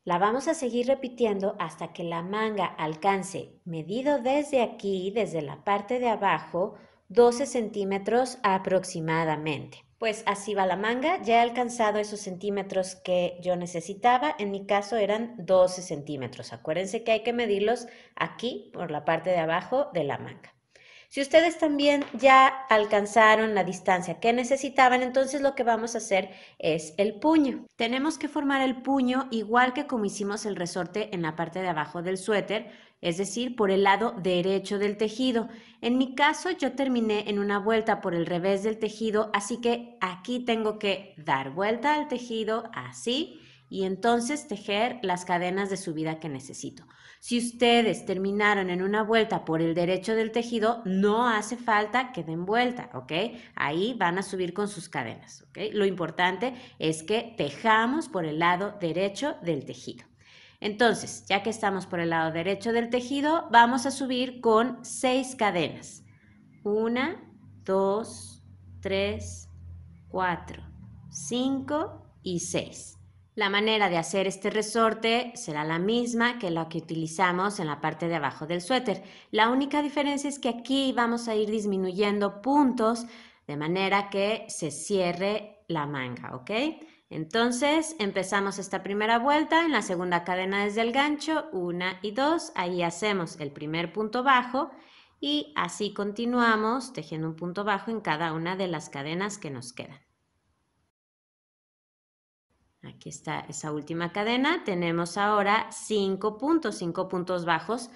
La vamos a seguir repitiendo hasta que la manga alcance, medido desde aquí, desde la parte de abajo, 12 centímetros aproximadamente. Pues así va la manga, ya he alcanzado esos centímetros que yo necesitaba, en mi caso eran 12 centímetros. Acuérdense que hay que medirlos aquí por la parte de abajo de la manga. Si ustedes también ya alcanzaron la distancia que necesitaban, entonces lo que vamos a hacer es el puño. Tenemos que formar el puño igual que como hicimos el resorte en la parte de abajo del suéter, es decir, por el lado derecho del tejido. En mi caso yo terminé en una vuelta por el revés del tejido, así que aquí tengo que dar vuelta al tejido así y entonces tejer las cadenas de subida que necesito. Si ustedes terminaron en una vuelta por el derecho del tejido, no hace falta que den vuelta, ¿ok? Ahí van a subir con sus cadenas, ¿ok? Lo importante es que tejamos por el lado derecho del tejido. Entonces, ya que estamos por el lado derecho del tejido, vamos a subir con seis cadenas. Una, dos, tres, cuatro, cinco y seis. La manera de hacer este resorte será la misma que la que utilizamos en la parte de abajo del suéter. La única diferencia es que aquí vamos a ir disminuyendo puntos de manera que se cierre la manga, ¿ok? Entonces empezamos esta primera vuelta en la segunda cadena desde el gancho, una y dos, ahí hacemos el primer punto bajo y así continuamos tejiendo un punto bajo en cada una de las cadenas que nos quedan. Aquí está esa última cadena. Tenemos ahora cinco puntos, cinco puntos bajos.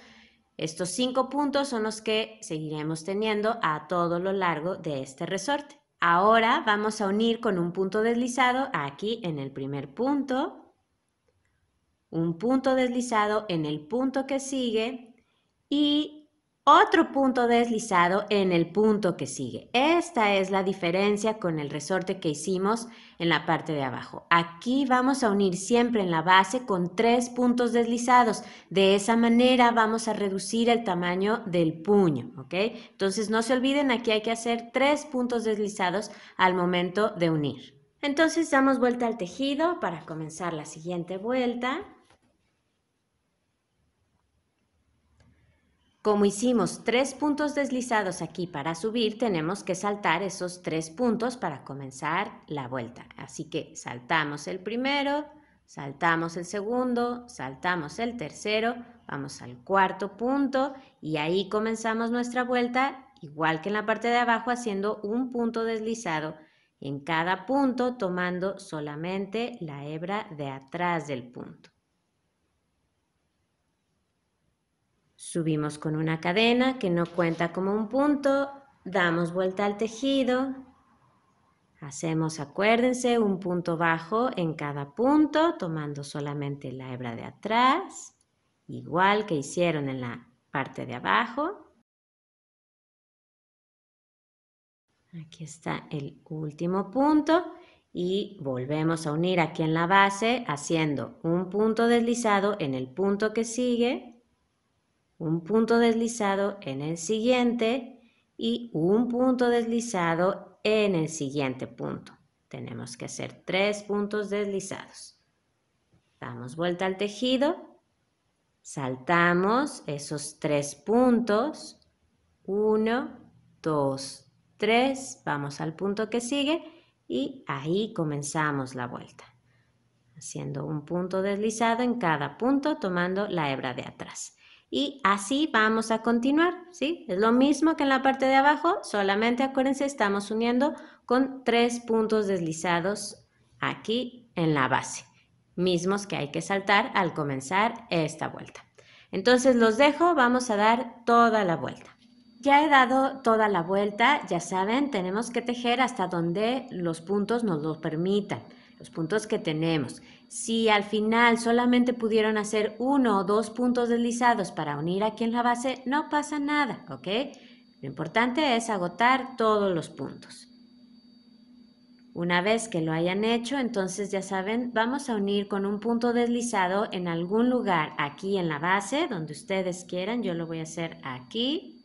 Estos cinco puntos son los que seguiremos teniendo a todo lo largo de este resorte. Ahora vamos a unir con un punto deslizado aquí en el primer punto, un punto deslizado en el punto que sigue y otro punto deslizado en el punto que sigue. Esta es la diferencia con el resorte que hicimos en la parte de abajo. Aquí vamos a unir siempre en la base con tres puntos deslizados. De esa manera vamos a reducir el tamaño del puño, Entonces no se olviden, aquí hay que hacer tres puntos deslizados al momento de unir. Entonces damos vuelta al tejido para comenzar la siguiente vuelta. Como hicimos tres puntos deslizados aquí para subir, tenemos que saltar esos tres puntos para comenzar la vuelta. Así que saltamos el primero, saltamos el segundo, saltamos el tercero, vamos al cuarto punto y ahí comenzamos nuestra vuelta igual que en la parte de abajo haciendo un punto deslizado en cada punto tomando solamente la hebra de atrás del punto. Subimos con una cadena que no cuenta como un punto, damos vuelta al tejido, hacemos, acuérdense, un punto bajo en cada punto, tomando solamente la hebra de atrás, igual que hicieron en la parte de abajo. Aquí está el último punto y volvemos a unir aquí en la base haciendo un punto deslizado en el punto que sigue un punto deslizado en el siguiente y un punto deslizado en el siguiente punto. Tenemos que hacer tres puntos deslizados. Damos vuelta al tejido, saltamos esos tres puntos, uno, dos, tres, vamos al punto que sigue y ahí comenzamos la vuelta, haciendo un punto deslizado en cada punto tomando la hebra de atrás. Y así vamos a continuar, ¿sí? Es lo mismo que en la parte de abajo, solamente acuérdense, estamos uniendo con tres puntos deslizados aquí en la base, mismos que hay que saltar al comenzar esta vuelta. Entonces los dejo, vamos a dar toda la vuelta. Ya he dado toda la vuelta, ya saben, tenemos que tejer hasta donde los puntos nos lo permitan, los puntos que tenemos si al final solamente pudieron hacer uno o dos puntos deslizados para unir aquí en la base, no pasa nada, ¿ok? Lo importante es agotar todos los puntos. Una vez que lo hayan hecho, entonces ya saben, vamos a unir con un punto deslizado en algún lugar aquí en la base, donde ustedes quieran. Yo lo voy a hacer aquí.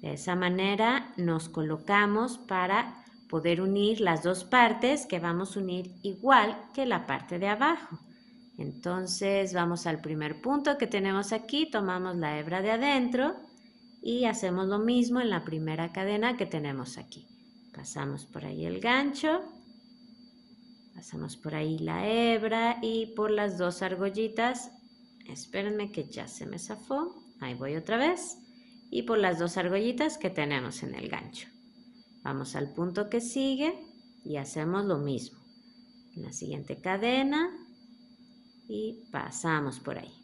De esa manera nos colocamos para poder unir las dos partes que vamos a unir igual que la parte de abajo. Entonces vamos al primer punto que tenemos aquí, tomamos la hebra de adentro y hacemos lo mismo en la primera cadena que tenemos aquí. Pasamos por ahí el gancho, pasamos por ahí la hebra y por las dos argollitas, espérenme que ya se me zafó, ahí voy otra vez, y por las dos argollitas que tenemos en el gancho. Vamos al punto que sigue y hacemos lo mismo. En la siguiente cadena y pasamos por ahí.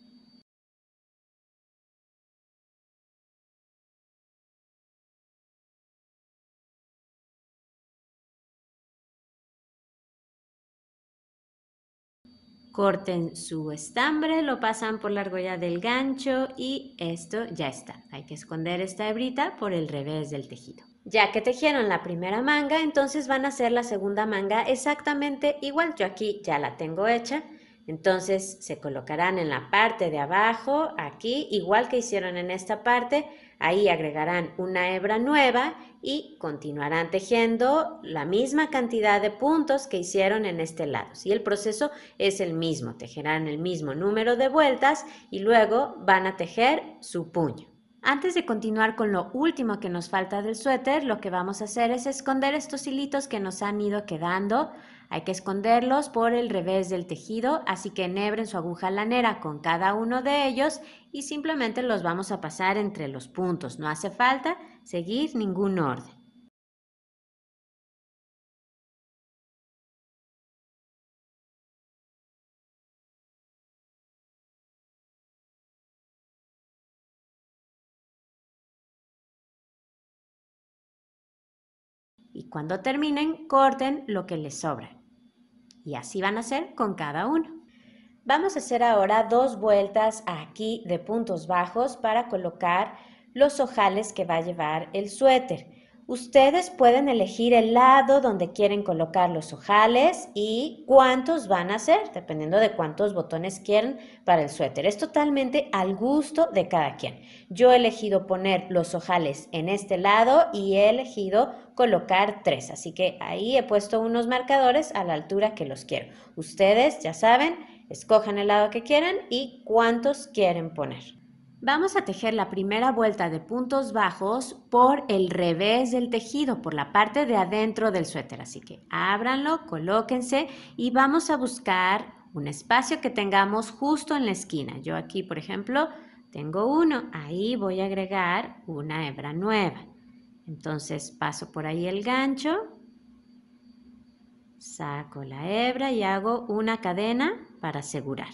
corten su estambre, lo pasan por la argolla del gancho y esto ya está. Hay que esconder esta hebrita por el revés del tejido. Ya que tejieron la primera manga, entonces van a hacer la segunda manga exactamente igual. Yo aquí ya la tengo hecha. Entonces se colocarán en la parte de abajo, aquí, igual que hicieron en esta parte, Ahí agregarán una hebra nueva y continuarán tejiendo la misma cantidad de puntos que hicieron en este lado. Si el proceso es el mismo, tejerán el mismo número de vueltas y luego van a tejer su puño. Antes de continuar con lo último que nos falta del suéter, lo que vamos a hacer es esconder estos hilitos que nos han ido quedando. Hay que esconderlos por el revés del tejido, así que enhebren su aguja lanera con cada uno de ellos y simplemente los vamos a pasar entre los puntos. No hace falta seguir ningún orden. Y cuando terminen, corten lo que les sobra. Y así van a ser con cada uno. Vamos a hacer ahora dos vueltas aquí de puntos bajos para colocar los ojales que va a llevar el suéter. Ustedes pueden elegir el lado donde quieren colocar los ojales y cuántos van a ser, dependiendo de cuántos botones quieren para el suéter. Es totalmente al gusto de cada quien. Yo he elegido poner los ojales en este lado y he elegido colocar tres. Así que ahí he puesto unos marcadores a la altura que los quiero. Ustedes ya saben Escojan el lado que quieran y cuántos quieren poner. Vamos a tejer la primera vuelta de puntos bajos por el revés del tejido, por la parte de adentro del suéter. Así que ábranlo, colóquense y vamos a buscar un espacio que tengamos justo en la esquina. Yo aquí, por ejemplo, tengo uno. Ahí voy a agregar una hebra nueva. Entonces paso por ahí el gancho, saco la hebra y hago una cadena para asegurar.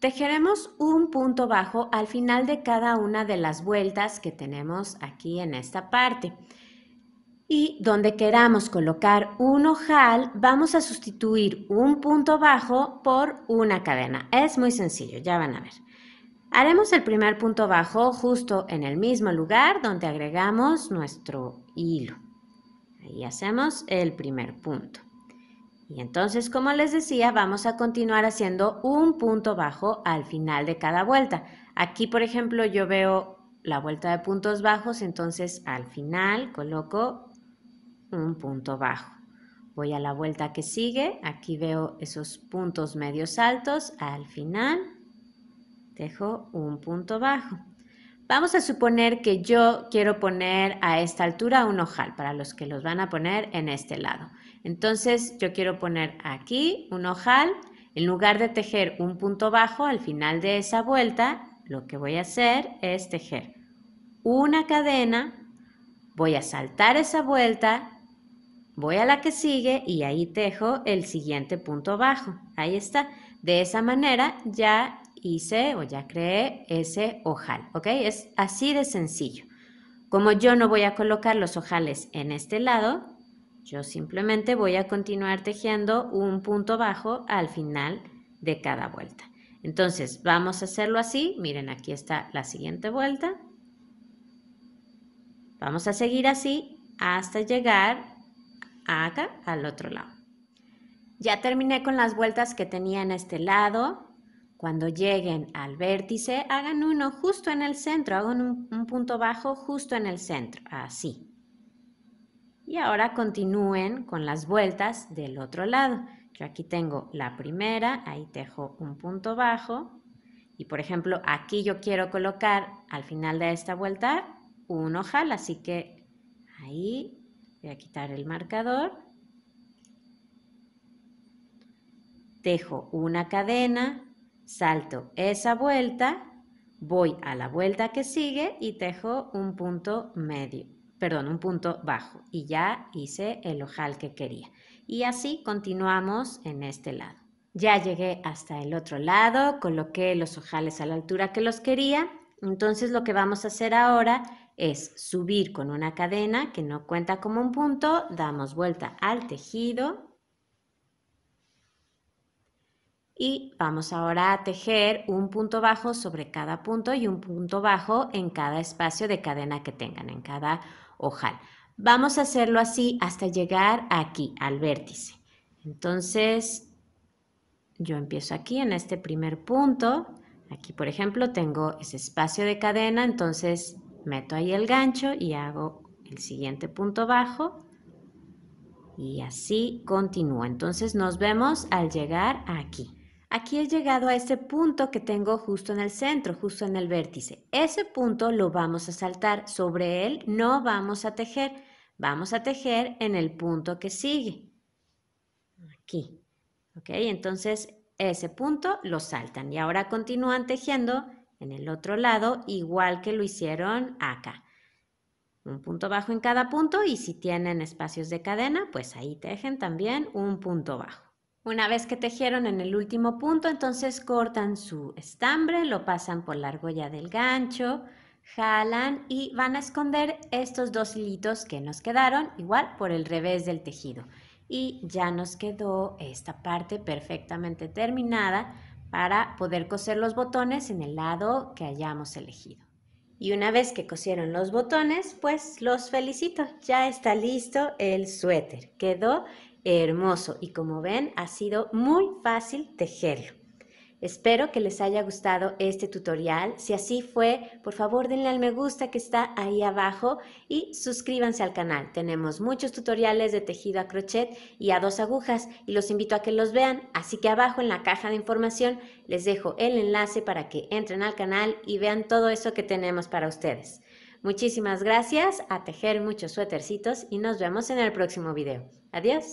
Tejeremos un punto bajo al final de cada una de las vueltas que tenemos aquí en esta parte. Y donde queramos colocar un ojal, vamos a sustituir un punto bajo por una cadena. Es muy sencillo, ya van a ver. Haremos el primer punto bajo justo en el mismo lugar donde agregamos nuestro hilo. Ahí hacemos el primer punto. Y entonces, como les decía, vamos a continuar haciendo un punto bajo al final de cada vuelta. Aquí, por ejemplo, yo veo la vuelta de puntos bajos, entonces al final coloco un punto bajo. Voy a la vuelta que sigue, aquí veo esos puntos medios altos, al final dejo un punto bajo. Vamos a suponer que yo quiero poner a esta altura un ojal para los que los van a poner en este lado. Entonces yo quiero poner aquí un ojal, en lugar de tejer un punto bajo al final de esa vuelta, lo que voy a hacer es tejer una cadena, voy a saltar esa vuelta, voy a la que sigue y ahí tejo el siguiente punto bajo. Ahí está. De esa manera ya hice o ya creé ese ojal, ¿ok? Es así de sencillo. Como yo no voy a colocar los ojales en este lado, yo simplemente voy a continuar tejiendo un punto bajo al final de cada vuelta. Entonces, vamos a hacerlo así. Miren, aquí está la siguiente vuelta. Vamos a seguir así hasta llegar acá, al otro lado. Ya terminé con las vueltas que tenía en este lado. Cuando lleguen al vértice, hagan uno justo en el centro, hagan un, un punto bajo justo en el centro, así. Y ahora continúen con las vueltas del otro lado. Yo aquí tengo la primera, ahí tejo un punto bajo. Y por ejemplo, aquí yo quiero colocar al final de esta vuelta un ojal, así que ahí voy a quitar el marcador. tejo una cadena, salto esa vuelta, voy a la vuelta que sigue y tejo un punto medio perdón, un punto bajo y ya hice el ojal que quería. Y así continuamos en este lado. Ya llegué hasta el otro lado, coloqué los ojales a la altura que los quería. Entonces lo que vamos a hacer ahora es subir con una cadena que no cuenta como un punto, damos vuelta al tejido Y vamos ahora a tejer un punto bajo sobre cada punto y un punto bajo en cada espacio de cadena que tengan, en cada ojal. Vamos a hacerlo así hasta llegar aquí, al vértice. Entonces, yo empiezo aquí en este primer punto. Aquí, por ejemplo, tengo ese espacio de cadena, entonces meto ahí el gancho y hago el siguiente punto bajo y así continúo. Entonces nos vemos al llegar aquí. Aquí he llegado a ese punto que tengo justo en el centro, justo en el vértice. Ese punto lo vamos a saltar. Sobre él no vamos a tejer. Vamos a tejer en el punto que sigue. Aquí. ¿Ok? Entonces ese punto lo saltan y ahora continúan tejiendo en el otro lado igual que lo hicieron acá. Un punto bajo en cada punto y si tienen espacios de cadena, pues ahí tejen también un punto bajo. Una vez que tejieron en el último punto, entonces cortan su estambre, lo pasan por la argolla del gancho, jalan y van a esconder estos dos hilitos que nos quedaron, igual por el revés del tejido. Y ya nos quedó esta parte perfectamente terminada para poder coser los botones en el lado que hayamos elegido. Y una vez que cosieron los botones, pues los felicito, ya está listo el suéter. Quedó hermoso y como ven ha sido muy fácil tejerlo. Espero que les haya gustado este tutorial. Si así fue, por favor denle al me gusta que está ahí abajo y suscríbanse al canal. Tenemos muchos tutoriales de tejido a crochet y a dos agujas y los invito a que los vean. Así que abajo en la caja de información les dejo el enlace para que entren al canal y vean todo eso que tenemos para ustedes. Muchísimas gracias, a tejer muchos suétercitos y nos vemos en el próximo video. Adiós.